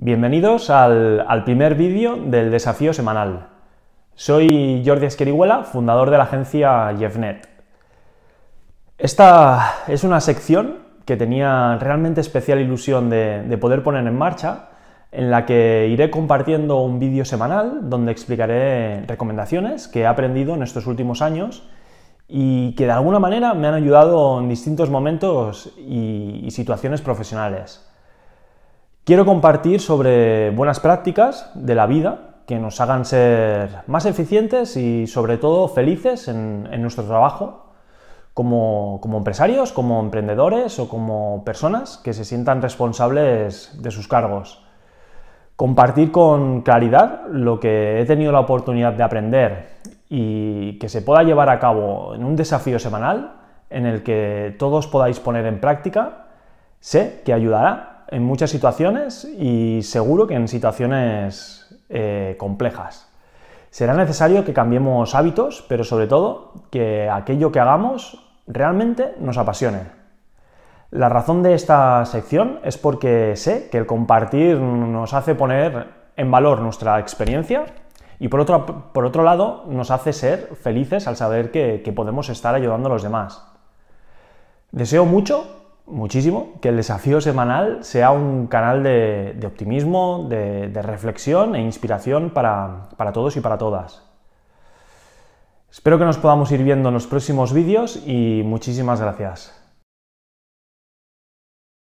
Bienvenidos al, primer vídeo del desafío semanal. Soy Jordi Esquerihuela, fundador de la agencia Jeffnet. Esta es una sección que tenía realmente especial ilusión de, poder poner en marcha, en la que iré compartiendo un vídeo semanal donde explicaré recomendaciones que he aprendido en estos últimos años y que de alguna manera me han ayudado en distintos momentos y situaciones profesionales. Quiero compartir sobre buenas prácticas de la vida que nos hagan ser más eficientes y sobre todo felices en, nuestro trabajo como, como, empresarios, como emprendedores o como personas que se sientan responsables de sus cargos. Compartir con claridad lo que he tenido la oportunidad de aprender y que se pueda llevar a cabo en un desafío semanal en el que todos podáis poner en práctica, sé que ayudará en muchas situaciones y seguro que en situaciones eh, complejas. Será necesario que cambiemos hábitos, pero sobre todo que aquello que hagamos realmente nos apasione. La razón de esta sección es porque sé que el compartir nos hace poner en valor nuestra experiencia y por otro, por otro lado nos hace ser felices al saber que, que podemos estar ayudando a los demás. Deseo mucho muchísimo que el desafío semanal sea un canal de, optimismo, de, reflexión e inspiración para, para todos y para todas. Espero que nos podamos ir viendo en los próximos vídeos y muchísimas gracias.